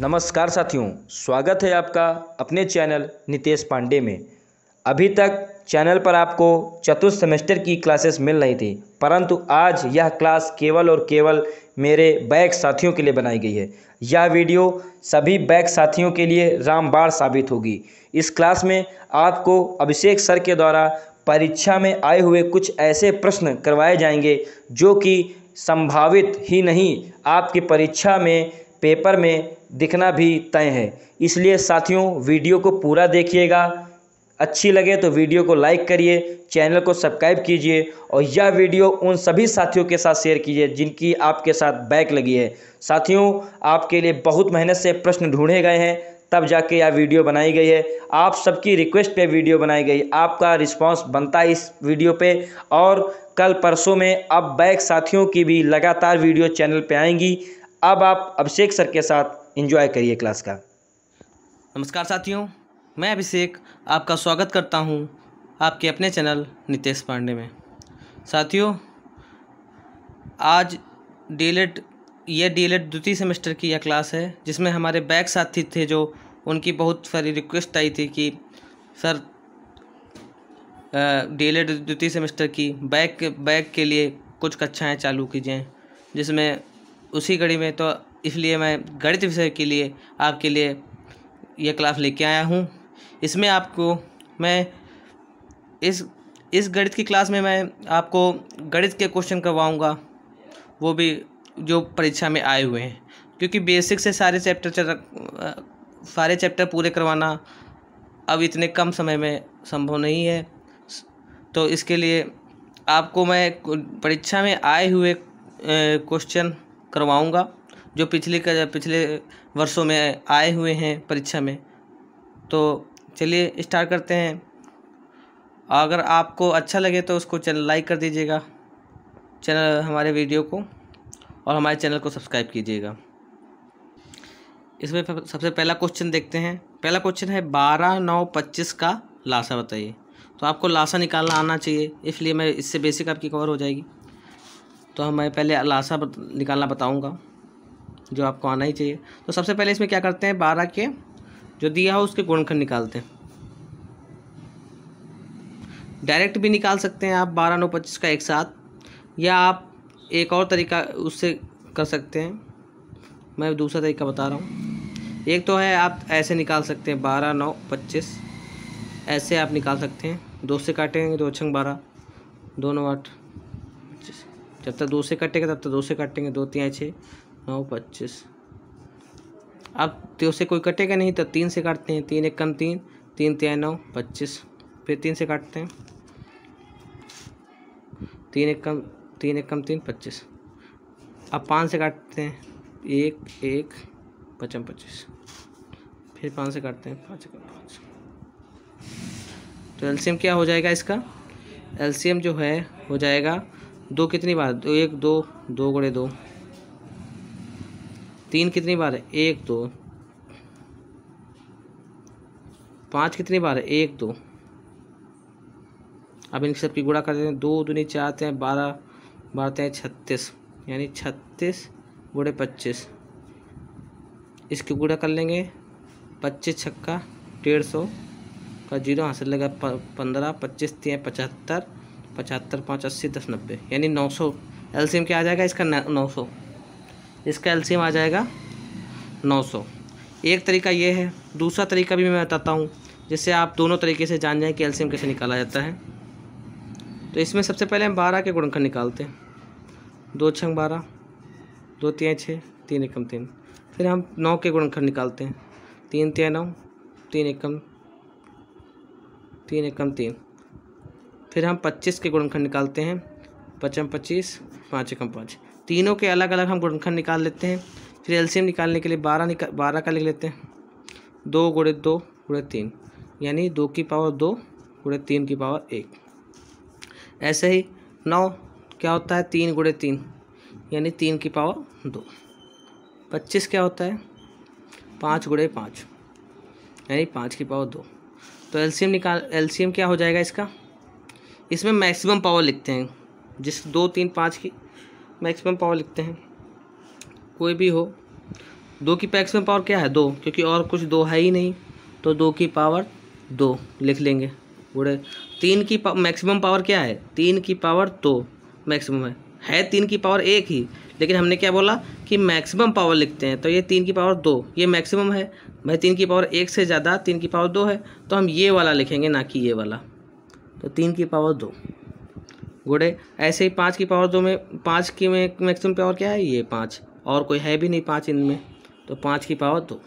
नमस्कार साथियों स्वागत है आपका अपने चैनल नितेश पांडे में अभी तक चैनल पर आपको चतुर्थ सेमेस्टर की क्लासेस मिल रही थी परंतु आज यह क्लास केवल और केवल मेरे बैक साथियों के लिए बनाई गई है यह वीडियो सभी बैक साथियों के लिए रामबाण साबित होगी इस क्लास में आपको अभिषेक सर के द्वारा परीक्षा में आए हुए कुछ ऐसे प्रश्न करवाए जाएंगे जो कि संभावित ही नहीं आपकी परीक्षा में पेपर में दिखना भी तय है इसलिए साथियों वीडियो को पूरा देखिएगा अच्छी लगे तो वीडियो को लाइक करिए चैनल को सब्सक्राइब कीजिए और यह वीडियो उन सभी साथियों के साथ शेयर कीजिए जिनकी आपके साथ बैक लगी है साथियों आपके लिए बहुत मेहनत से प्रश्न ढूंढे गए हैं तब जाके यह वीडियो बनाई गई है आप सबकी रिक्वेस्ट पे वीडियो बनाई गई आपका रिस्पांस बनता है इस वीडियो पे और कल परसों में अब बैक साथियों की भी लगातार वीडियो चैनल पे आएंगी अब आप अभिषेक सर के साथ इन्जॉय करिए क्लास का नमस्कार साथियों मैं अभिषेक आपका स्वागत करता हूँ आपके अपने चैनल नितेश पांडे में साथियों आज डीएलएड यह डीएलएड द्वितीय सेमेस्टर की यह क्लास है जिसमें हमारे बैक साथी थे जो उनकी बहुत सारी रिक्वेस्ट आई थी कि सर डीएलएड e द्वितीय सेमेस्टर की बैक बैक के लिए कुछ कक्षाएं चालू कीजिए जिसमें उसी कड़ी में तो इसलिए मैं गणित विषय के लिए आपके लिए यह क्लास लेके आया हूँ इसमें आपको मैं इस इस गणित की क्लास में मैं आपको गणित के क्वेश्चन करवाऊँगा वो भी जो परीक्षा में आए हुए हैं क्योंकि बेसिक से सारे चैप्टर सारे चैप्टर पूरे करवाना अब इतने कम समय में संभव नहीं है तो इसके लिए आपको मैं परीक्षा में आए हुए क्वेश्चन करवाऊँगा जो पिछले का पिछले वर्षों में आए हुए हैं परीक्षा में तो चलिए स्टार्ट करते हैं अगर आपको अच्छा लगे तो उसको चैनल लाइक कर दीजिएगा चैनल हमारे वीडियो को और हमारे चैनल को सब्सक्राइब कीजिएगा इसमें सबसे पहला क्वेश्चन देखते हैं पहला क्वेश्चन है बारह नौ पच्चीस का लाशा बताइए तो आपको लाशा निकालना आना चाहिए इसलिए मैं इससे बेसिक आपकी कवर हो जाएगी तो हमें पहले लाशा निकालना बताऊंगा जो आपको आना ही चाहिए तो सबसे पहले इसमें क्या करते हैं बारह के जो दिया हो उसके गुणखंड निकालते हैं डायरेक्ट भी निकाल सकते हैं आप बारह नौ पच्चीस का एक साथ या आप एक और तरीका उससे कर सकते हैं मैं दूसरा तरीका बता रहा हूँ एक तो है आप ऐसे निकाल सकते हैं बारह नौ पच्चीस ऐसे आप निकाल सकते हैं दो से काटेंगे दो छंग बारह दो नौ आठ जब तक दो से कटेगा तब तक दो से काटेंगे दो तीन छः नौ हाँ, पच्चीस अब तो से कोई कटेगा नहीं तो तीन से काटते हैं तीन एक कम तीन तीन तीन नौ पच्चीस फिर तीन से काटते हैं तीन एक कम तीन एक कम तीन पच्चीस अब पाँच से काटते हैं एक एक पचम पच्चीस फिर पाँच से काटते हैं पाँच एक पाँच तो एलसीएम क्या हो जाएगा इसका एलसीएम जो है हो जाएगा दो कितनी बार दो एक दो दो गुड़े दो तीन कितनी बार है एक दो पाँच कितनी बार है एक दो अब इन सबकी गुणा करते हैं दो दूनी चाहते हैं बारह बारहते हैं छत्तीस यानी छत्तीस गुड़े पच्चीस इसकी गुड़ा कर लेंगे पच्चीस छक्का डेढ़ सौ का जीरो हासिल लगा पंद्रह पच्चीस तीन पचहत्तर पचहत्तर पाँच अस्सी दस नब्बे यानी नौ सौ एल क्या आ जाएगा इसका नौ सौ इसका एलसीएम आ जाएगा 900 एक तरीका ये है दूसरा तरीका भी मैं बताता हूँ जिससे आप दोनों तरीके से जान जाएँ कि एलसीएम कैसे निकाला जाता है तो इसमें सबसे पहले हम बारह के गुणखंड निकालते हैं दो छंग बारह दो तीन छः तीन एकम तीन फिर हम नौ के गुणखंड निकालते हैं तीन तीन नौ तीन एकम तीन एकम तीन फिर हम पच्चीस के गुणखंड निकालते हैं पचम पच्चीस पाँच एकम पाँच तीनों के अलग अलग हम गुणनखंड निकाल लेते हैं फिर एलसीएम निकालने के लिए बारह निकाल बारह का लिख लेते हैं दो गुड़े दो गुड़े तीन यानी दो की पावर दो गुड़े तीन की पावर एक ऐसे ही नौ क्या होता है तीन गुड़े तीन यानी तीन की पावर दो पच्चीस क्या होता है पाँच गुड़े पाँच यानी पाँच की पावर दो तो एलसीएम निकाल एलसीएम क्या हो जाएगा इसका इसमें मैक्सिमम पावर लिखते हैं जिस दो तीन पाँच की मैक्सिमम पावर लिखते हैं कोई भी हो दो की मैक्सिमम पावर क्या है दो क्योंकि और कुछ दो है ही नहीं तो दो की पावर दो लिख लेंगे बूढ़े तीन की पा, मैक्सिमम पावर क्या है तीन की पावर दो मैक्सिमम है है तीन की पावर एक ही लेकिन हमने क्या बोला कि मैक्सिमम पावर लिखते हैं तो ये तीन की पावर दो ये मैक्सिमम है भाई तीन की पावर एक से ज़्यादा तीन की पावर दो है तो हम ये वाला लिखेंगे ना कि ये वाला तो तीन की पावर दो गुड़े ऐसे ही पाँच की पावर दो में पाँच की में मैक्सिमम पावर क्या है ये पाँच और कोई है भी नहीं पाँच इनमें तो पाँच की पावर दो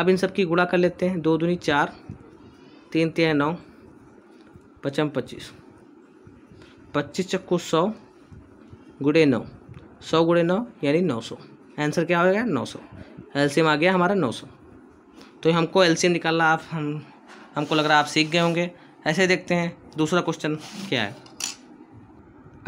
अब इन सब की गुड़ा कर लेते हैं दो दूनी चार तीन तीन नौ पचम पच्चीस पच्चीस चक्कू सौ गुड़े नौ सौ गुड़े नौ यानी नौ सौ आंसर क्या होगा नौ सौ एलसीएम आ गया हमारा नौ सौ तो हमको एलसीएम निकालना आप हम हमको लग रहा है आप सीख गए होंगे ऐसे देखते हैं दूसरा क्वेश्चन क्या है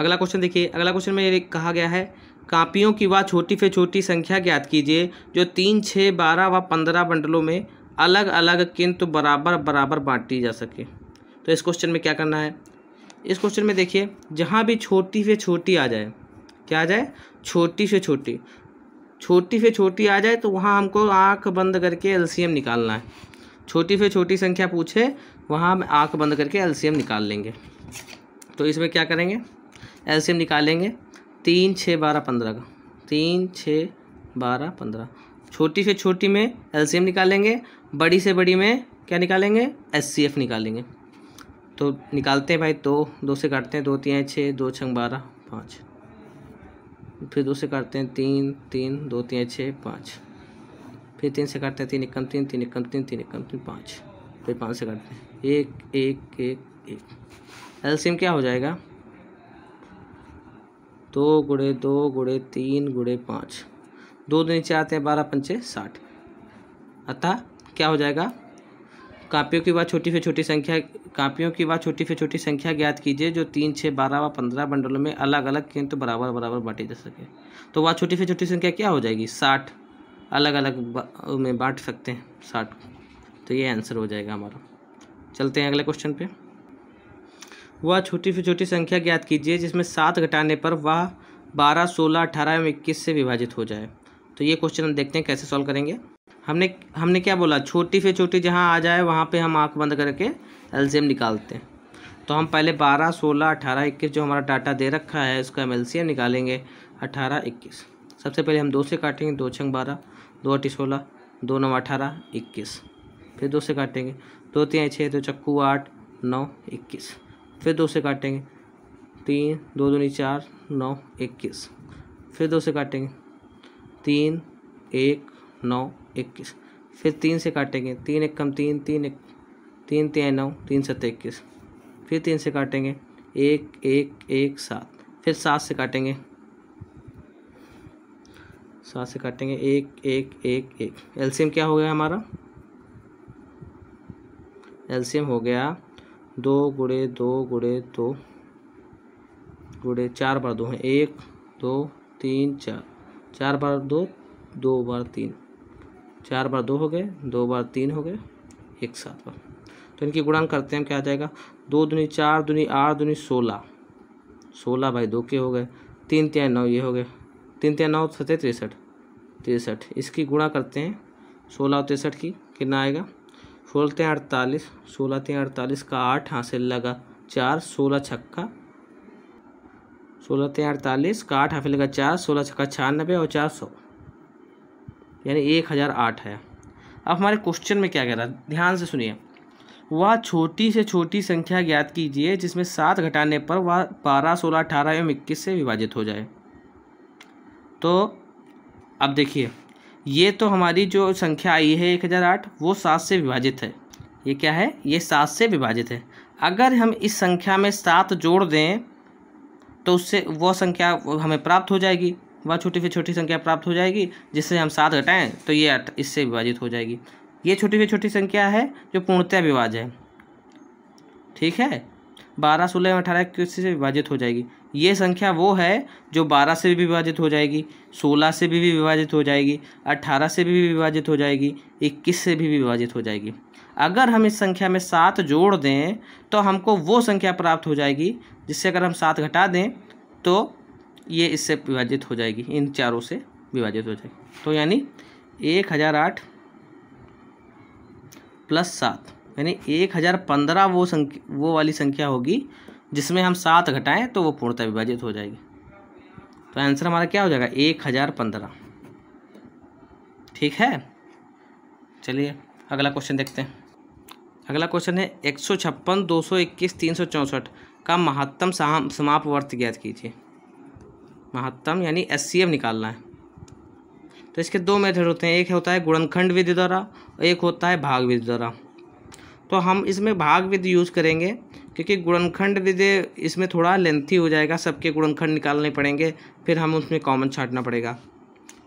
अगला क्वेश्चन देखिए अगला क्वेश्चन में कहा गया है कापियों की वह छोटी से छोटी संख्या ज्ञात कीजिए जो तीन छः बारह व पंद्रह बंडलों में अलग अलग किंतु बराबर बराबर बांटी जा सके तो इस क्वेश्चन में क्या करना है इस क्वेश्चन में देखिए जहाँ भी छोटी से छोटी आ जाए क्या आ जाए छोटी से छोटी छोटी से छोटी आ जाए तो वहाँ हमको आँख बंद करके एलसीएम निकालना है छोटी से छोटी संख्या पूछे वहाँ हम आँख बंद करके एलसीएम निकाल लेंगे तो इसमें क्या करेंगे एल्शियम निकालेंगे तीन छः बारह पंद्रह का तीन छः बारह पंद्रह छोटी से छोटी में एलसीएम निकालेंगे बड़ी से बड़ी में क्या निकालेंगे एस निकालेंगे तो निकालते हैं भाई दो दो से काटते हैं दो तीन छः दो छंग बारह पाँच फिर दो से काटते हैं तीन तीन दो तीन छः पाँच फिर तीन से काटते हैं तीन इक्कम तीन तीन इक्कम तीन तीन इक्कम तीन पाँच फिर पाँच से काटते हैं एक एक एक एक एल्शियम क्या हो जाएगा दो गुड़े दो गुड़े तीन गुड़े पाँच दो दो नीचे आते हैं बारह पंचे साठ अतः क्या हो जाएगा कापियों की बात छोटी से छोटी संख्या कापियों की बात छोटी से छोटी संख्या ज्ञात कीजिए जो तीन छः बारह व पंद्रह बंडलों में अलग अलग किंतु तो बराबर बराबर बांटी जा सके तो वह छोटी से छोटी संख्या क्या हो जाएगी साठ अलग अलग में बांट सकते हैं साठ तो ये आंसर हो जाएगा हमारा चलते हैं अगले क्वेश्चन पे वह छोटी से छोटी संख्या ज्ञात कीजिए जिसमें सात घटाने पर वह बारह सोलह अठारह एवं इक्कीस से विभाजित हो जाए तो ये क्वेश्चन हम देखते हैं कैसे सॉल्व करेंगे हमने हमने क्या बोला छोटी से छोटी जहाँ आ जाए वहाँ पर हम आँख बंद करके एल्जियम निकालते हैं तो हम पहले बारह सोलह अठारह इक्कीस जो हमारा डाटा दे रखा है उसका हम एम निकालेंगे अठारह इक्कीस सबसे पहले हम दो से काटेंगे दो छंग बारह दो अटी सोलह दो नौ अठारह इक्कीस फिर दो से काटेंगे दो तीन छः दो चक्कू आठ नौ इक्कीस फिर दो से काटेंगे तीन दो दूनी चार नौ इक्कीस फिर दो से काटेंगे तीन एक नौ इक्कीस फिर तीन से काटेंगे तीन एक कम तीन तीन एक तीन तीन नौ तीन सत्तर इक्कीस फिर तीन से काटेंगे एक एक एक सात फिर सात से काटेंगे सात से काटेंगे एक एक एक एक एलसीएम क्या हो गया हमारा एलसीएम हो गया दो गुड़े दो गुड़े दो गुड़े चार बार दो हैं एक दो तीन चार चार बार दो दो बार तीन चार बार दो हो गए दो बार तीन हो गए एक सात बार तो इनकी गुणांक करते हैं क्या आ जाएगा दो दुनी चार दुनी आठ दुनी सोलह सोलह बाई दो के हो गए तीन त्याँ नौ ये हो गए तीन त्याँ नौ सतह तिरसठ तिरसठ इसकी गुणा करते हैं सोलह और तिरसठ की कितना आएगा सोलह ते अड़तालीस सोलह ते अड़तालीस का आठ हासिल लगा चार सोलह छक्का सोलह ते अड़तालीस का आठ हासिल लगा चार सोलह छक्का छियानबे और चार सौ यानी एक हज़ार आठ है अब हमारे क्वेश्चन में क्या कह रहा है ध्यान से सुनिए वह छोटी से छोटी संख्या ज्ञात कीजिए जिसमें सात घटाने पर वह बारह सोलह अठारह एवं इक्कीस से विभाजित हो जाए तो अब देखिए ये तो हमारी जो संख्या आई है एक हज़ार आठ वो सात से विभाजित है ये क्या है ये सात से विभाजित है अगर हम इस संख्या में सात जोड़ दें तो उससे वो संख्या हमें प्राप्त हो जाएगी वह छोटी से छोटी संख्या प्राप्त हो जाएगी जिससे हम सात घटाएँ तो ये आठ इससे विभाजित हो जाएगी ये छोटी से छोटी संख्या है जो पूर्णतया विभाज है ठीक है बारह सोलह अठारह इक्कीस से विभाजित हो जाएगी ये संख्या वो है जो बारह से भी विभाजित हो जाएगी सोलह से भी विभाजित हो जाएगी अट्ठारह से भी विभाजित हो जाएगी इक्कीस से भी विभाजित हो जाएगी अगर हम इस संख्या में सात जोड़ दें तो हमको वो संख्या प्राप्त हो जाएगी जिससे अगर हम सात घटा दें तो ये इससे विभाजित हो जाएगी इन चारों से विभाजित हो जाएगी तो यानी एक हज़ार आठ प्लस सात यानी एक हज़ार पंद्रह वो संख्या वो वाली संख्या होगी जिसमें हम सात घटाएं तो वो पूर्णतः विभाजित हो जाएगी तो आंसर हमारा क्या हो जाएगा एक हज़ार पंद्रह ठीक है चलिए अगला क्वेश्चन देखते हैं अगला क्वेश्चन है एक सौ छप्पन दो सौ इक्कीस तीन सौ चौंसठ का महत्तम समाप वर्त ज्ञात कीजिए महत्तम यानी एस सी एम निकालना है तो इसके दो मेथड होते हैं एक होता है गुणनखंड विधि द्वारा और एक होता है भाग विधि द्वारा तो हम इसमें भाग विधि यूज़ करेंगे क्योंकि गुणनखंड विधि इसमें थोड़ा लेंथी हो जाएगा सबके गुणनखंड निकालने पड़ेंगे फिर हम उसमें कॉमन छाटना पड़ेगा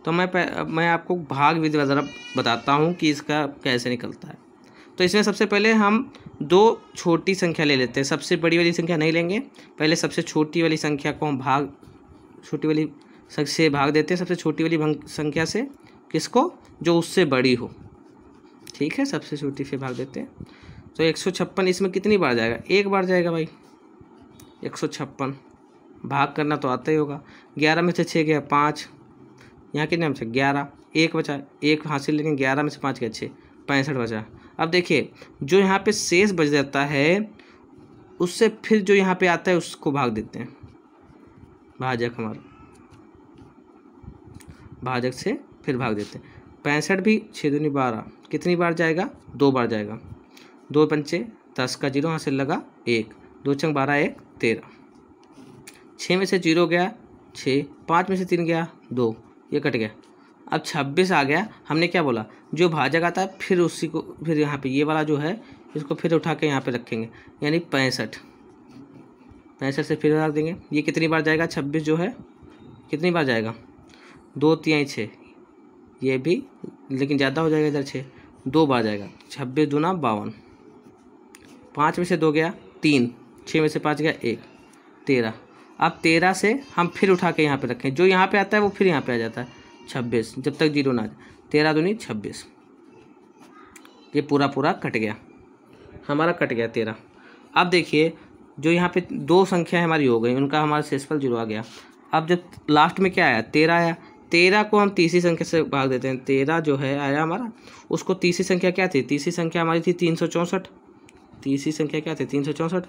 तो मैं मैं आपको भाग विधि वगैरह बताता हूँ कि इसका कैसे निकलता है तो इसमें सबसे पहले हम दो छोटी संख्या ले लेते हैं सबसे बड़ी वाली संख्या नहीं लेंगे पहले सबसे छोटी वाली संख्या को हम भाग छोटी वाली से भाग देते हैं सबसे छोटी वाली संख्या से किसको जो उससे बड़ी हो ठीक है सबसे छोटी से भाग देते हैं तो एक सौ छप्पन इसमें कितनी बार जाएगा एक बार जाएगा भाई एक सौ छप्पन भाग करना तो आता ही होगा ग्यारह में से छः गया पाँच यहाँ कितने से ग्यारह एक बचा एक हासिल लेकिन ग्यारह में से पाँच गया छः पैंसठ बचा अब देखिए जो यहाँ पे शेष बच जाता है उससे फिर जो यहाँ पे आता है उसको भाग देते हैं भाजक हमारा भाजक से फिर भाग देते हैं पैंसठ भी छः दूनी बारह कितनी बार जाएगा दो बार जाएगा दो पंचे दस का जीरो यहाँ से लगा एक दो चंग बारह एक तेरह छः में से जीरो गया छः पाँच में से तीन गया दो ये कट गया अब छब्बीस आ गया हमने क्या बोला जो भाजक आता है फिर उसी को फिर यहाँ पे ये वाला जो है इसको फिर उठा के यहाँ पे रखेंगे यानी पैंसठ पैंसठ से फिर रख देंगे ये कितनी बार जाएगा छब्बीस जो है कितनी बार जाएगा दो तिहाई छः ये भी लेकिन ज़्यादा हो जाएगा इधर छः दो बार जाएगा छब्बीस दूना बावन पाँच में से दो गया तीन छः में से पाँच गया एक तेरह अब तेरह से हम फिर उठा के यहाँ पे रखें जो यहाँ पे आता है वो फिर यहाँ पे आ जाता है छब्बीस जब तक जीरो ना आ जाए तेरह दूनी छब्बीस ये पूरा पूरा कट गया हमारा कट गया तेरह अब देखिए जो यहाँ पे दो संख्याएं हमारी हो गई उनका हमारा सेसफल जीरो आ गया अब जब लास्ट में क्या आया तेरह आया तेरह को हम तीसरी संख्या से भाग देते हैं तेरह जो है आया हमारा उसको तीसरी संख्या क्या थी तीसरी संख्या हमारी थी तीन सौ चौंसठ तीसरी संख्या क्या थी तीन सौ चौंसठ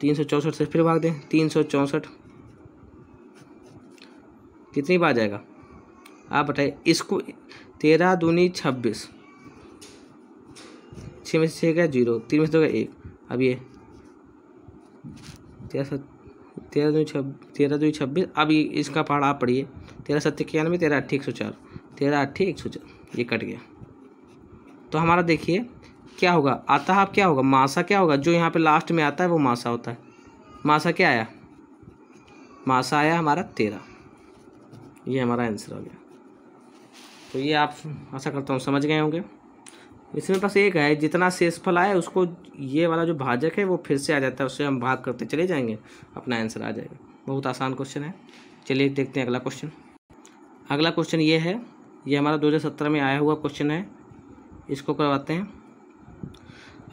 तीन सौ चौंसठ से फिर भाग दें तीन सौ चौंसठ कितनी बार जाएगा आप बताइए इसको तेरह दूनी छब्बीस छः में से छः गया जीरो तीन में से दो गया एक अब ये तेरह सत तेरह दूनी छब तेरह दूनी छब्बीस अब ये इसका पहाड़ आप पढ़िए तेरह सत्तर इक्यानवे तेरह अट्ठी एक सौ चार तेरह अट्ठी एक सौ चार ये कट गया तो हमारा देखिए क्या होगा आता आप क्या होगा मासा क्या होगा जो यहाँ पे लास्ट में आता है वो मासा होता है मासा क्या आया मासा आया हमारा तेरह ये हमारा आंसर हो गया तो ये आप आशा करता हूँ समझ गए होंगे इसमें बस एक है जितना शेषफल आया उसको ये वाला जो भाजक है वो फिर से आ जाता है उससे हम भाग करते चले जाएंगे अपना आंसर आ जाएगा बहुत आसान क्वेश्चन है चलिए देखते हैं अगला क्वेश्चन अगला क्वेश्चन ये है ये हमारा 2017 में आया हुआ क्वेश्चन है इसको करवाते हैं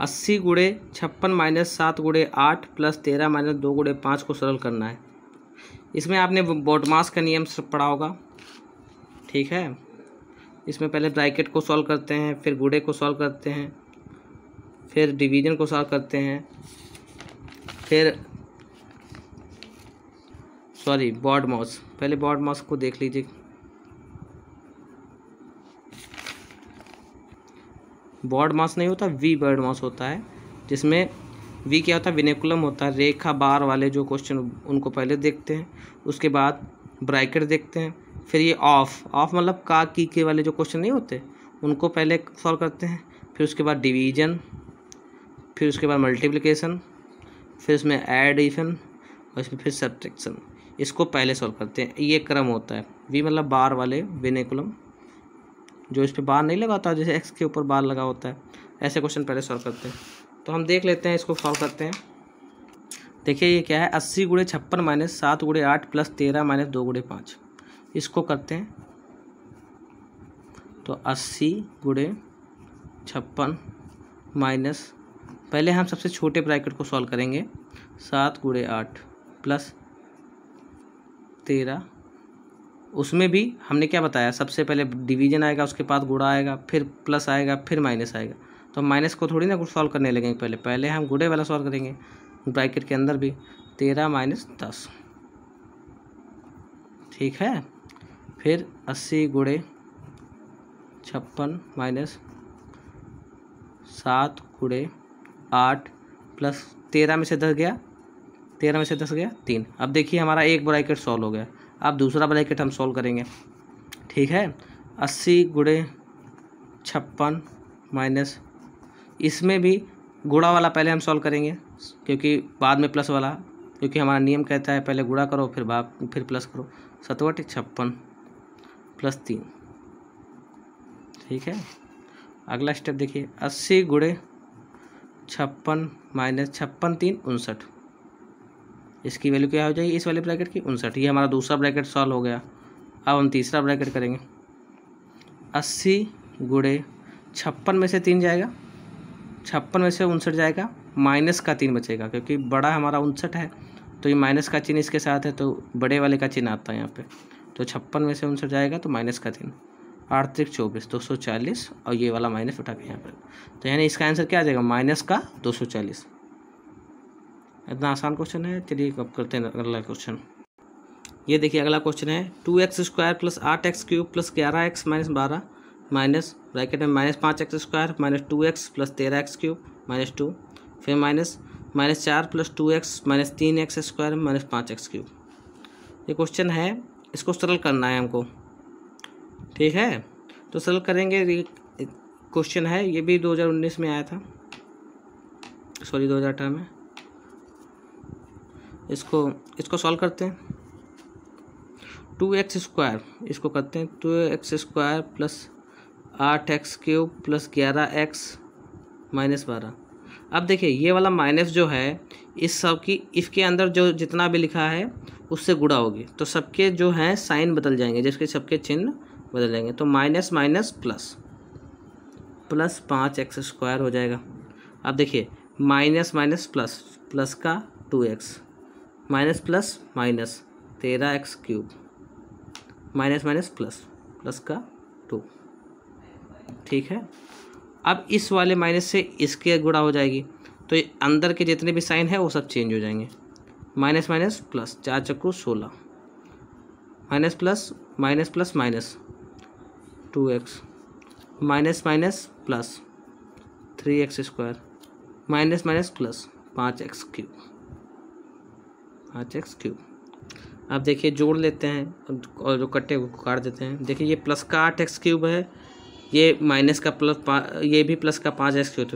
अस्सी गुड़े छप्पन माइनस सात गुड़े आठ प्लस तेरह माइनस दो गुड़े पाँच को सरल करना है इसमें आपने बोटमास का नियम पढ़ा होगा ठीक है इसमें पहले ब्रैकेट को सॉल्व करते हैं फिर गुड़े को सॉल्व करते हैं फिर डिवीजन को सॉल्व करते हैं फिर सॉरी बॉड मॉस पहले बॉड मॉस को देख लीजिए बर्ड मास नहीं होता वी बर्ड मास होता है जिसमें वी क्या होता है विनेकुलम होता है रेखा बार वाले जो क्वेश्चन उनको पहले देखते हैं उसके बाद ब्रैकेट देखते हैं फिर ये ऑफ ऑफ मतलब का की के वाले जो क्वेश्चन नहीं होते उनको पहले सॉल्व करते हैं फिर उसके बाद डिवीजन फिर उसके बाद मल्टीप्लिकेशन फिर उसमें एडिशन और इसमें फिर सब्ट्रैक्शन इसको पहले सॉल्व करते हैं ये क्रम होता है वी मतलब बार वाले विनेकुलम जो इस पर बार नहीं लगाता जैसे एक्स के ऊपर बार लगा होता है ऐसे क्वेश्चन पहले सॉल्व करते हैं तो हम देख लेते हैं इसको सॉल्व करते हैं देखिए ये क्या है अस्सी गुड़े छप्पन माइनस सात गुड़े आठ प्लस तेरह माइनस दो गुड़े पाँच इसको करते हैं तो अस्सी गुड़े छप्पन माइनस पहले हम सबसे छोटे ब्रैकेट को सॉल्व करेंगे सात गुड़े आठ प्लस तेरह उसमें भी हमने क्या बताया सबसे पहले डिवीजन आएगा उसके बाद गुड़ा आएगा फिर प्लस आएगा फिर माइनस आएगा तो हम माइनस को थोड़ी ना कुछ सॉल्व करने लगेंगे पहले पहले हम गुड़े वाला सॉल्व करेंगे ब्रैकेट के अंदर भी तेरह माइनस दस ठीक है फिर अस्सी गुड़े छप्पन माइनस सात गुड़े आठ प्लस तेरह में से दस गया तेरह में से दस गया तीन अब देखिए हमारा एक ब्रैकेट सॉल्व हो गया अब दूसरा ब्रैकेट हम सॉल्व करेंगे ठीक है अस्सी गुड़े छप्पन माइनस इसमें भी गुड़ा वाला पहले हम सॉल्व करेंगे क्योंकि बाद में प्लस वाला क्योंकि हमारा नियम कहता है पहले गुड़ा करो फिर बाप फिर प्लस करो सतवट छप्पन प्लस तीन ठीक है अगला स्टेप देखिए अस्सी गुड़े छप्पन माइनस छप्पन तीन उनसठ इसकी वैल्यू क्या हो जाएगी इस वाले ब्रैकेट की उनसठ ये हमारा दूसरा ब्रैकेट सॉल्व हो गया अब हम तीसरा ब्रैकेट करेंगे अस्सी गुड़े छप्पन में से तीन जाएगा छप्पन में से उनसठ जाएगा माइनस का तीन बचेगा क्योंकि बड़ा हमारा उनसठ है तो ये माइनस का चिन्ह इसके साथ है तो बड़े वाले का चिन्ह आता है यहाँ पे तो छप्पन में से उनसठ जाएगा तो माइनस का तीन आठ चौबीस दो सौ चालीस और ये वाला माइनस उठा के यहाँ पर तो यानी इसका आंसर क्या आ जाएगा माइनस का दो सौ चालीस इतना आसान क्वेश्चन है चलिए अब करते हैं अगला क्वेश्चन ये देखिए अगला क्वेश्चन है टू एक्स स्क्वायर प्लस आठ एक्स क्यूब प्लस ग्यारह एक्स माइनस बारह माइनस ब्रैकेट में माइनस पाँच X square minus two X plus तेरह एक्स क्यूब माइनस टू फिर माइनस माइनस चार प्लस टू एक्स माइनस तीन एक्स स्क्वायर माइनस पाँच एक्स क्यूब ये क्वेश्चन है इसको सरल करना है हमको ठीक है तो सरल करेंगे क्वेश्चन है ये भी उन्नीस में आया था सॉरी अठारह में इसको इसको सॉल्व करते हैं टू एक्स स्क्वायर इसको करते हैं टू एक्स स्क्वायर प्लस आठ एक्स क्यूब प्लस ग्यारह एक्स माइनस बारह अब देखिए ये वाला माइनस जो है इस सब की इसके अंदर जो जितना भी लिखा है उससे गुड़ा होगी तो सबके जो हैं साइन बदल जाएंगे जिसके सबके चिन्ह बदल जाएंगे तो माइनस माइनस प्लस प्लस पाँच एक्स स्क्वायर हो जाएगा अब देखिए माइनस माइनस प्लस प्लस का two X minus plus minus तेरह X cube minus minus plus plus का टू ठीक है अब इस वाले माइनस से इसके गुड़ा हो जाएगी तो ये अंदर के जितने भी साइन है वो सब चेंज हो जाएंगे माइनस माइनस प्लस चार चक्कू सोलह minus plus minus plus minus two X minus minus plus three X square minus minus plus पाँच एक्स क्यूब पाँच एक्स क्यूब आप देखिए जोड़ लेते हैं और जो कट्टे को काट देते हैं देखिए ये प्लस का आठ एक्स क्यूब है ये माइनस का प्लस ये भी प्लस का पाँच एक्स क्यूब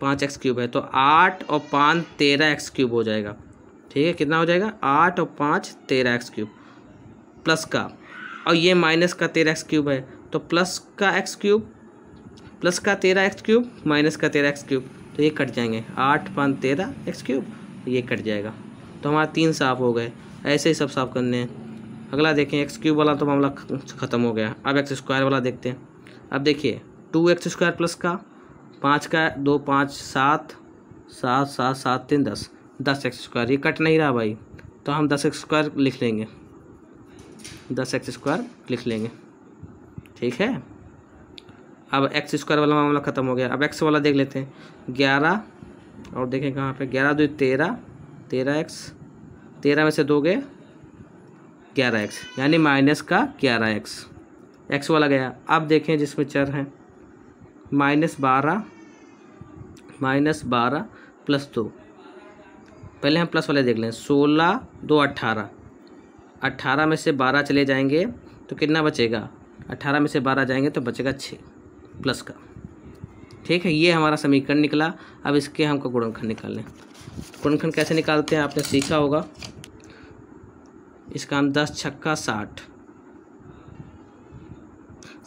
पाँच एक्स क्यूब है तो आठ और पाँच तेरह एक्स क्यूब हो जाएगा ठीक है कितना हो जाएगा आठ और पाँच तेरह एक्स क्यूब प्लस का और ये माइनस का तेरह एक्स क्यूब है तो प्लस का एक्स क्यूब प्लस का तेरह एक्स क्यूब माइनस का तेरह एक्स क्यूब तो ये कट जाएंगे आठ पाँच तेरह एक्स क्यूब ये कट जाएगा तो हमारे तीन साफ हो गए ऐसे ही सब साफ करने हैं अगला देखें एक्स क्यूब वाला तो मामला ख़त्म हो गया अब एक्स स्क्वायर वाला देखते हैं अब देखिए टू एक्स स्क्वायर प्लस का पाँच का दो पाँच सात सात सात सात तीन दस दस एक्स स्क्वायर ये कट नहीं रहा भाई तो हम दस एक्स स्क्वायर लिख लेंगे दस एक्स स्क्वायर लिख लेंगे ठीक है अब एक्स स्क्वायर वाला मामला ख़त्म हो गया अब एक्स वाला देख लेते हैं ग्यारह और देखें कहाँ पे ग्यारह दो तेरह तेरह एक्स तेरह में से दो गए ग्यारह एक्स यानी माइनस का ग्यारह एक्स एक्स वाला गया अब देखें जिसमें चर हैं माइनस बारह माइनस बारह प्लस दो पहले हम प्लस वाले देख लें सोलह दो अट्ठारह अट्ठारह में से बारह चले जाएंगे तो कितना बचेगा अट्ठारह में से बारह जाएंगे तो बचेगा छः प्लस का ठीक है ये हमारा समीकरण निकला अब इसके हमको गुणनखंड निकाल लें गुणनखंड कैसे निकालते हैं आपने सीखा होगा इसका हम दस छक्का साठ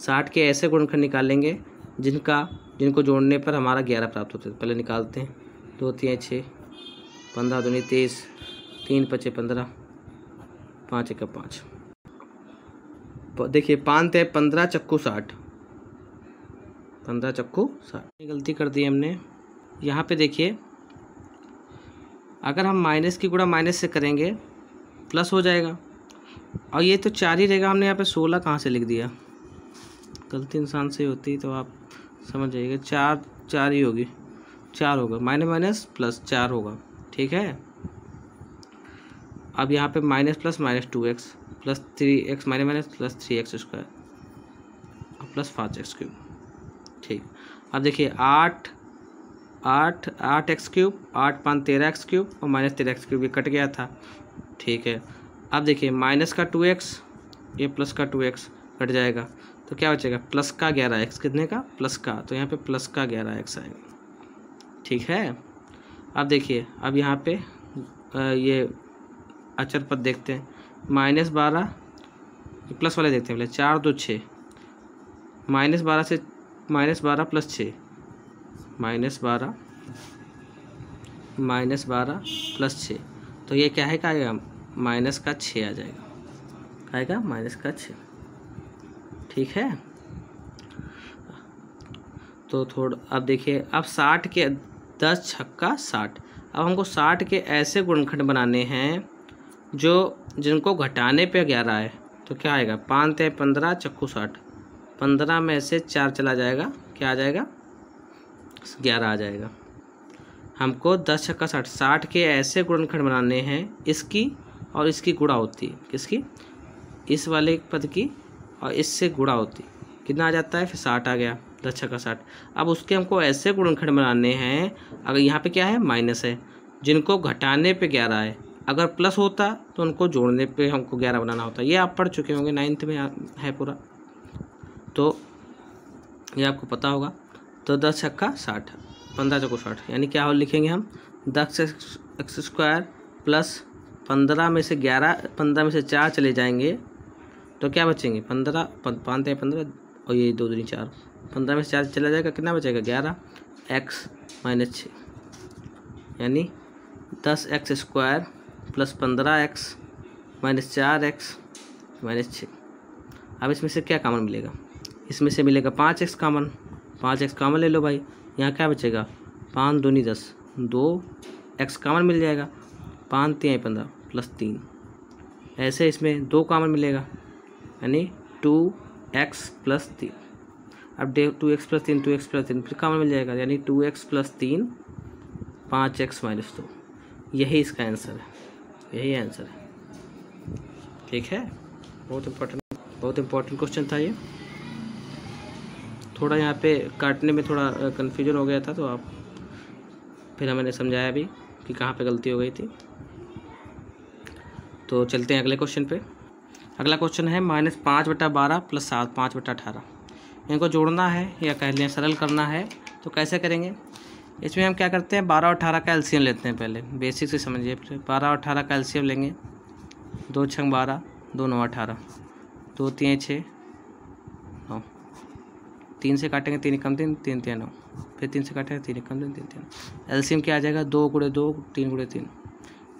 साठ के ऐसे गुणनखंड निकालेंगे जिनका जिनको जोड़ने पर हमारा ग्यारह प्राप्त होता है पहले निकालते हैं दो तीन छः पंद्रह दूनी तेईस तीन पचे पंद्रह पाँच एक पाँच देखिए पाँच है पंद्रह चक्कू साठ पंद्रह चक्कू साठ गलती कर दी हमने यहाँ पे देखिए अगर हम माइनस की गुड़ा माइनस से करेंगे प्लस हो जाएगा और ये तो चार ही रहेगा हमने यहाँ पे सोलह कहाँ से लिख दिया गलती इंसान से होती तो आप समझ जाइएगा चार चार ही होगी चार होगा माइनस माइनस प्लस चार होगा ठीक है अब यहाँ पे minus plus minus two X plus three X minus minus plus three X square और प्लस पाँच एक्स क्यूब ठीक अब देखिए आठ आठ आठ एक्स क्यूब आठ पाँच तेरह एक्स क्यूब और माइनस तेरह एक्स क्यूब ये कट गया था ठीक है अब देखिए माइनस का टू एक्स ये प्लस का टू एक्स कट जाएगा तो क्या बचेगा प्लस का ग्यारह एक्स कितने का प्लस का तो यहाँ पे प्लस का ग्यारह एक्स आएगा ठीक है अब देखिए अब यहाँ पे ये अचर पद देखते हैं माइनस बारह प्लस वाले देखते हैं पहले चार दो छः माइनस बारह से माइनस बारह प्लस छः माइनस बारह माइनस बारह प्लस छः तो ये क्या है का आएगा माइनस का छः आ जाएगा आएगा माइनस का छः ठीक है तो थोड़ा अब देखिए अब साठ के दस छक्का साठ अब हमको साठ के ऐसे गुणखंड बनाने हैं जो जिनको घटाने पे ग्यारह है तो क्या आएगा पाँच पंद्रह चक्कू साठ पंद्रह में से चार चला जाएगा क्या आ जाएगा ग्यारह आ जाएगा हमको दस छक्का साठ साठ के ऐसे गुणनखंड बनाने हैं इसकी और इसकी गुड़ा होती है किसकी इस वाले पद की और इससे गुड़ा होती कितना आ जाता है फिर साठ आ गया दस छक्का साठ अब उसके हमको ऐसे गुणनखंड बनाने हैं अगर यहाँ पे क्या है माइनस है जिनको घटाने पे ग्यारह है अगर प्लस होता तो उनको जोड़ने पे हमको ग्यारह बनाना होता ये आप पढ़ चुके होंगे नाइन्थ में है पूरा तो ये आपको पता होगा तो दस छक्का साठ पंद्रह चौको साठ यानी क्या हो लिखेंगे हम दस एक्स स्क्वायर प्लस पंद्रह में से ग्यारह पंद्रह में से चार चले जाएंगे तो क्या बचेंगे पंद्रह पाँच या पंद्रह और ये दो दिन चार पंद्रह में से चार चला जाएगा कितना बचेगा ग्यारह एक्स माइनस छः यानी दस एक्स स्क्वायर प्लस पंद्रह एक्स माइनस चार एक्स माइनस छः अब इसमें से क्या कामन मिलेगा इसमें से मिलेगा पाँच एक्स कामन पाँच एक्स कामन ले लो भाई यहाँ क्या बचेगा पाँच दूनी दस दो एक्स कामन मिल जाएगा पाँच तिहाई पंद्रह प्लस तीन ऐसे इसमें दो कामन मिलेगा यानी टू एक्स प्लस तीन अब डे टू एक्स प्लस तीन टू एक्स प्लस तीन फिर कामन मिल जाएगा यानी टू एक्स प्लस तीन पाँच एक्स माइनस दो यही इसका आंसर है यही आंसर है ठीक है बहुत इम्पोर्टेंट बहुत इम्पोर्टेंट क्वेश्चन था ये थोड़ा यहाँ पे काटने में थोड़ा कन्फ्यूजन हो गया था तो आप फिर हमने समझाया भी कि कहाँ पे गलती हो गई थी तो चलते हैं अगले क्वेश्चन पे अगला क्वेश्चन है माइनस पाँच बटा बारह प्लस सात पाँच बटा अठारह इनको जोड़ना है या कह लें सरल करना है तो कैसे करेंगे इसमें हम क्या करते हैं बारह अठारह का एल्शियम लेते हैं पहले बेसिक से समझिए बारह अठारह का एल्शियम लेंगे दो छंग बारह दो नौ अठारह दो तीन छः तीन से काटेंगे तीन कम तीन तीन तीन नौ फिर तीन से काटेंगे तीन कम तीन तीन तीन एल्सियम क्या आ जाएगा दो गुड़े दो तीन गुड़े तीन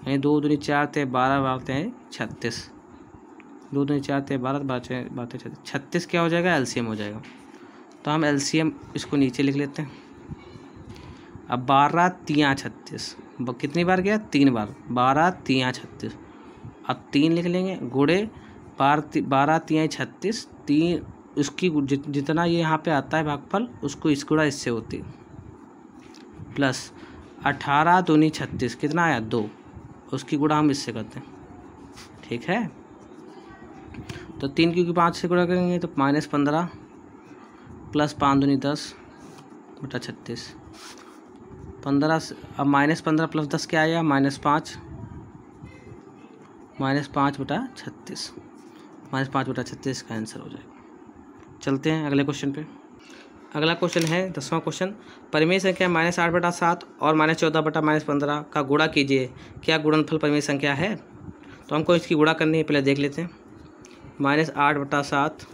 यानी दो दूनी चार थे बारह बारते हैं छत्तीस दो दूनी चार थे बारह बारह बारह छत्तीस छत्तीस क्या हो जाएगा एल्सियम हो जाएगा तो हम एल्सियम इसको नीचे लिख लेते हैं अब बारह तियाँ छत्तीस कितनी बार गया तीन बार बारह तियाँ छत्तीस अब तीन लिख लेंगे गुड़े बार बारह तियाँ छत्तीस तीन उसकी जितना ये यहाँ पे आता है भागफल उसको इस गुड़ा इससे होती प्लस अठारह दूनी छत्तीस कितना आया दो उसकी गुड़ा हम इससे करते हैं ठीक है तो तीन क्योंकि पाँच से गुणा करेंगे तो माइनस पंद्रह प्लस पाँच दूनी दस बटा छत्तीस पंद्रह अब माइनस पंद्रह प्लस दस क्या आया माइनस पाँच माइनस पाँच बटा छत्तीस माइनस पाँच बटा छत्तीस का आंसर हो जाएगा चलते हैं अगले क्वेश्चन पे अगला क्वेश्चन है दसवां क्वेश्चन परिमेय संख्या माइनस आठ बटा सात और माइनस चौदह बटा माइनस पंद्रह का गुड़ा कीजिए क्या गुणनफल परिमेय संख्या है तो हमको इसकी गुड़ा करनी है पहले देख लेते हैं माइनस आठ बटा सात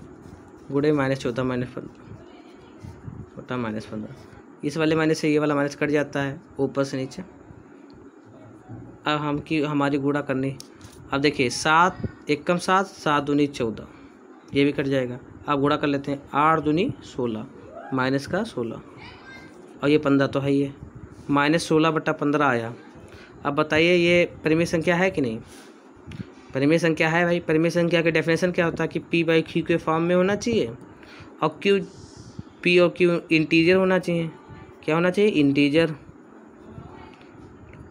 गुड़े माइनस चौदह माइनस पंद्रह बटा माइनस पंद्रह इस वाले माइनस से ये वाला माइनस कट जाता है ऊपर से नीचे अब हम की हमारी गुड़ा करनी अब देखिए सात एक कम सात सात दूनी चौदह ये भी कट जाएगा आप घोड़ा कर लेते हैं आठ दूनी सोलह माइनस का सोलह और ये पंद्रह तो है ये माइनस सोलह बट्टा पंद्रह आया अब बताइए ये परिमेय संख्या है कि नहीं परिमेय संख्या है भाई परिमेय संख्या के डेफिनेशन क्या होता है कि पी बाई क्यू के फॉर्म में होना चाहिए और क्यू पी और क्यू इंटीजर होना चाहिए क्या होना चाहिए इंटीजर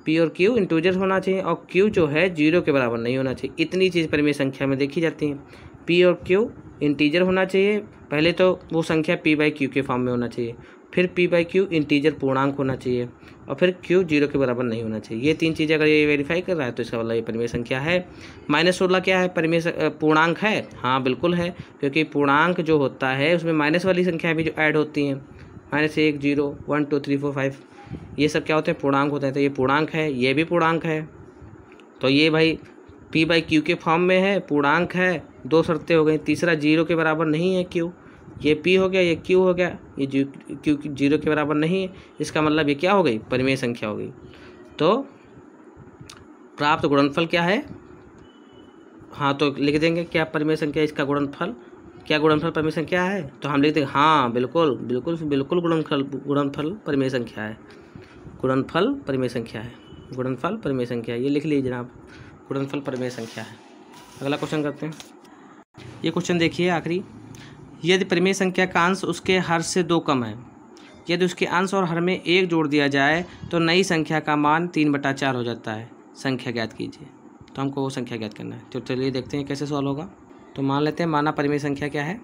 पी और क्यू इंटीजर होना चाहिए और क्यू जो है जीरो के बराबर नहीं होना चाहिए इतनी चीज़ परिमेय संख्या में देखी जाती है पी और क्यू इंटीजर होना चाहिए पहले तो वो संख्या पी बाई क्यू के फॉर्म में होना चाहिए फिर पी बाई क्यू इंटीजर पूर्णांक होना चाहिए और फिर क्यू जीरो के बराबर नहीं होना चाहिए ये तीन चीज़ें अगर ये वेरीफाई कर रहा है तो इसका वाला ये परिमेय संख्या है माइनस सोलह क्या है परिमेय पूर्णांक है हाँ बिल्कुल है क्योंकि पूर्णांक जो होता है उसमें माइनस वाली संख्या भी जो ऐड होती हैं माइनस एक zero one two three four five ये सब क्या होते हैं पूर्णांक होते हैं तो ये पूर्णांक है ये भी पूर्णांक है तो ये भाई पी बाई क्यू के फॉर्म में है पूर्णांक है दो शर्तें हो गई तीसरा जीरो के बराबर नहीं है क्यू ये पी हो गया ये क्यू हो गया ये क्यू जीरो के बराबर नहीं है इसका मतलब ये क्या हो गई परिमेय संख्या हो गई तो प्राप्त गुणनफल क्या है हाँ तो लिख देंगे क्या परिमेय संख्या इसका गुणनफल क्या गुणनफल परिमेय संख्या है तो हम लिख देंगे हाँ बिल्कुल बिल्कुल बिल्कुल गुणनफल गुणनफल परिमेय संख्या है गुणनफल परिमेय संख्या है गुणनफल परिमेय संख्या ये लिख लीजिए जनाब गुणनफल परिमेय संख्या है अगला क्वेश्चन करते हैं ये क्वेश्चन देखिए आखिरी यदि परिमेय संख्या का अंश उसके हर से दो कम है यदि उसके अंश और हर में एक जोड़ दिया जाए तो नई संख्या का मान तीन बटा चार हो जाता है संख्या ज्ञात कीजिए तो हमको वो संख्या ज्ञात करना है तो चलिए देखते हैं कैसे सॉल्व होगा तो मान लेते हैं माना परिमेय संख्या क्या है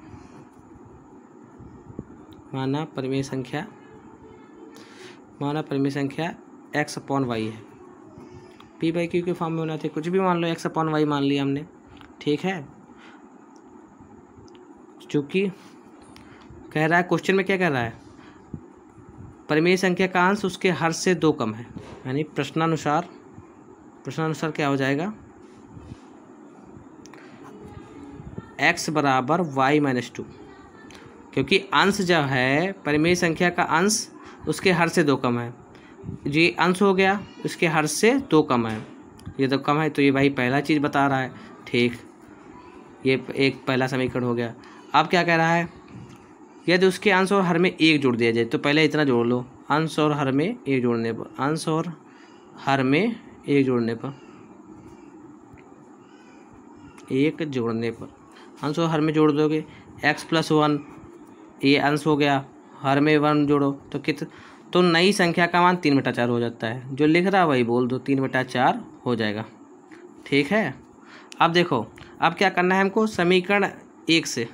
माना परिमेय संख्या माना परिमेय संख्या एक्स अपॉन वाई है पी बाई क्यू के फॉर्म में होना चाहिए कुछ भी मान लो एक्स अपॉन वाई मान लिया हमने ठीक है चूँकि कह रहा है क्वेश्चन में क्या कह रहा है परिमेय संख्या का अंश उसके हर से दो कम है यानी प्रश्नानुसार प्रश्नानुसार क्या हो जाएगा एक्स बराबर वाई माइनस टू क्योंकि अंश जो है परिमेय संख्या का अंश उसके हर से दो कम है ये अंश हो गया इसके हर से दो कम है ये तो कम है तो ये भाई पहला चीज़ बता रहा है ठीक ये एक पहला समीकरण हो गया अब क्या कह रहा है यदि उसके अंश और हर में एक जोड़ दिया जाए तो पहले इतना जोड़ लो अंश और हर में एक जोड़ने पर अंश और हर में एक जोड़ने पर एक जोड़ने पर अंश और हर में जोड़ दोगे एक्स प्लस वन ये अंश हो गया हर में वन जोड़ो तो कितना तो नई संख्या का मान तीन बटा चार हो जाता है जो लिख रहा है वही बोल दो तीन बटा चार हो जाएगा ठीक है अब देखो अब क्या करना है हमको समीकरण एक से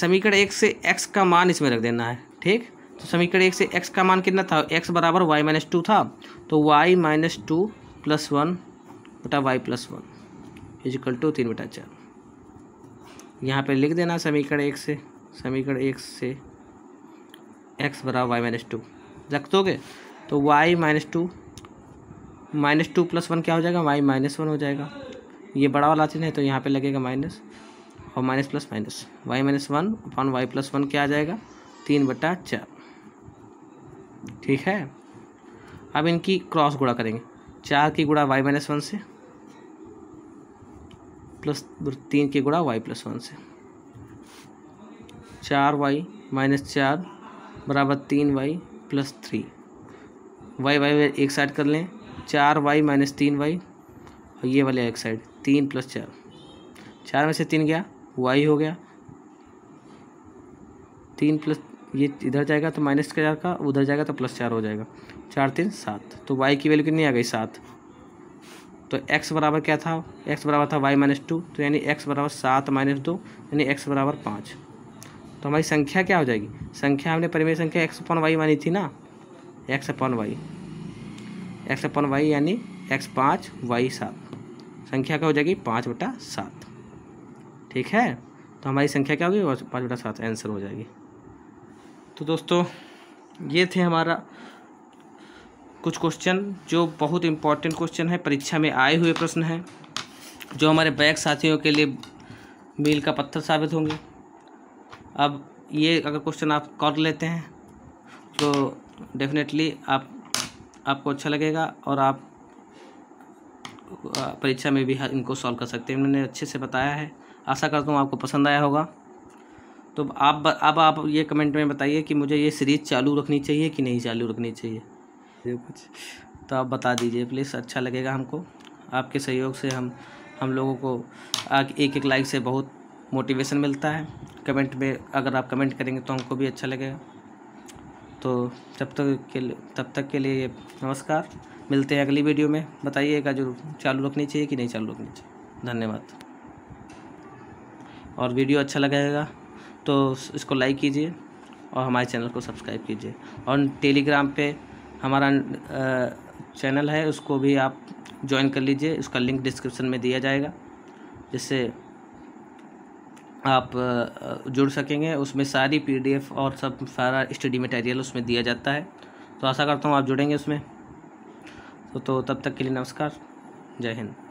समीकरण एक से एक्स का मान इसमें रख देना है ठीक तो समीकरण एक से एक्स का मान कितना था एक्स बराबर वाई माइनस टू था तो Y minus two plus one बटा Y plus one equal to तीन बटा चार यहाँ पर लिख देना समीकरण एक से समीकरण एक से एक्स बराबर वाई माइनस टू रख दोगे तो Y minus two minus two plus one क्या हो जाएगा वाई माइनस वन हो जाएगा ये बड़ा वाला चिन्ह है तो यहाँ पे लगेगा माइनस और minus plus minus Y minus one upon Y plus one क्या आ जाएगा तीन बटा चार ठीक है अब इनकी क्रॉस गुड़ा करेंगे चार की गुड़ा वाई माइनस वन से प्लस तीन की गुड़ा वाई प्लस वन से चार वाई माइनस चार बराबर तीन Y plus three Y Y एक साइड कर लें चार वाई माइनस तीन वाई और ये वाले एक साइड तीन प्लस चार चार में से तीन गया वाई हो गया तीन प्लस ये इधर जाएगा तो माइनस चार का उधर जाएगा तो प्लस चार हो जाएगा चार तीन सात तो वाई की वैल्यू कितनी आ गई सात तो एक्स बराबर क्या था एक्स बराबर था वाई माइनस टू तो यानी एक्स बराबर सात माइनस दो यानी एक्स बराबर पाँच तो हमारी संख्या क्या हो जाएगी संख्या हमने परिमेय संख्या एक्स अपन वाई मानी थी ना X upon Y X upon Y यानी एक्स पाँच वाई सात संख्या क्या हो जाएगी पाँच बटा सात ठीक है तो हमारी संख्या क्या होगी पाँच बटा सात आंसर हो जाएगी तो दोस्तों ये थे हमारा कुछ क्वेश्चन जो बहुत इम्पॉर्टेंट क्वेश्चन है परीक्षा में आए हुए प्रश्न हैं जो हमारे बैग साथियों के लिए मील का पत्थर साबित होंगे अब ये अगर क्वेश्चन आप कर लेते हैं तो डेफिनेटली आप आपको अच्छा लगेगा और आप परीक्षा में भी इनको सॉल्व कर सकते हैं इन्होंने अच्छे से बताया है आशा करता हूँ आपको पसंद आया होगा तो आप अब आप ये कमेंट में बताइए कि मुझे ये सीरीज़ चालू रखनी चाहिए कि नहीं चालू रखनी चाहिए कुछ तो आप बता दीजिए प्लीज़ अच्छा लगेगा हमको आपके सहयोग से हम हम लोगों को एक एक लाइक से बहुत मोटिवेशन मिलता है कमेंट में अगर आप कमेंट करेंगे तो हमको भी अच्छा लगेगा तो जब तक के लिए तब तक के लिए नमस्कार मिलते हैं अगली वीडियो में बताइएगा जो चालू रखनी चाहिए कि नहीं चालू रखनी चाहिए धन्यवाद और वीडियो अच्छा लगेगा तो इसको लाइक कीजिए और हमारे चैनल को सब्सक्राइब कीजिए और टेलीग्राम पे हमारा चैनल है उसको भी आप ज्वाइन कर लीजिए उसका लिंक डिस्क्रिप्शन में दिया जाएगा जिससे आप जुड़ सकेंगे उसमें सारी पीडीएफ और सब सारा स्टडी मटेरियल उसमें दिया जाता है तो आशा करता हूँ आप जुड़ेंगे उसमें तो, तो तब तक के लिए नमस्कार जय हिंद